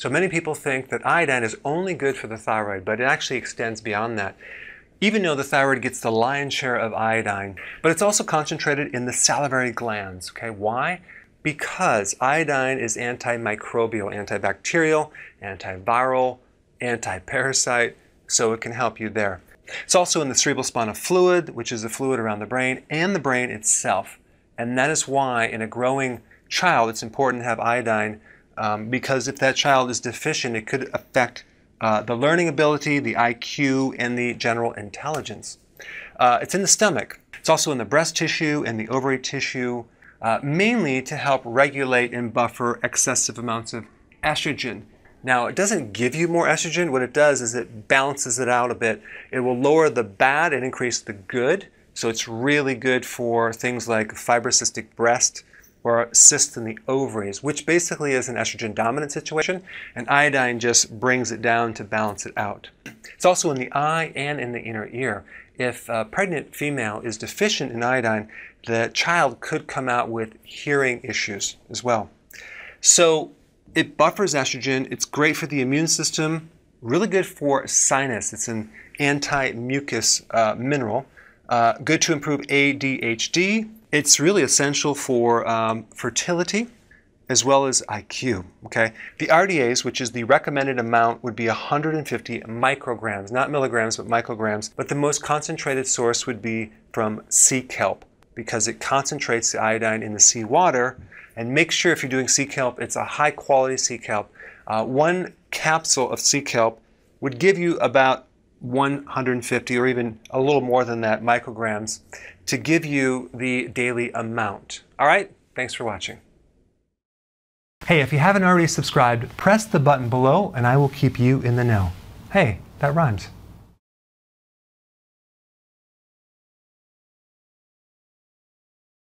So many people think that iodine is only good for the thyroid, but it actually extends beyond that. Even though the thyroid gets the lion's share of iodine, but it's also concentrated in the salivary glands. Okay, why? Because iodine is antimicrobial, antibacterial, antiviral, antiparasite, so it can help you there. It's also in the cerebral spinal fluid, which is the fluid around the brain, and the brain itself. And that is why in a growing child, it's important to have iodine um, because if that child is deficient, it could affect uh, the learning ability, the IQ, and the general intelligence. Uh, it's in the stomach. It's also in the breast tissue and the ovary tissue, uh, mainly to help regulate and buffer excessive amounts of estrogen. Now, it doesn't give you more estrogen. What it does is it balances it out a bit. It will lower the bad and increase the good. So it's really good for things like fibrocystic breast, or cysts in the ovaries, which basically is an estrogen dominant situation, and iodine just brings it down to balance it out. It's also in the eye and in the inner ear. If a pregnant female is deficient in iodine, the child could come out with hearing issues as well. So it buffers estrogen, it's great for the immune system, really good for sinus. It's an anti-mucus uh, mineral, uh, good to improve ADHD, it's really essential for um, fertility as well as IQ, okay? The RDAs, which is the recommended amount, would be 150 micrograms, not milligrams, but micrograms, but the most concentrated source would be from sea kelp because it concentrates the iodine in the sea water, and make sure if you're doing sea kelp, it's a high quality sea kelp. Uh, one capsule of sea kelp would give you about 150 or even a little more than that micrograms to give you the daily amount. All right, thanks for watching. Hey, if you haven't already subscribed, press the button below and I will keep you in the know. Hey, that rhymes.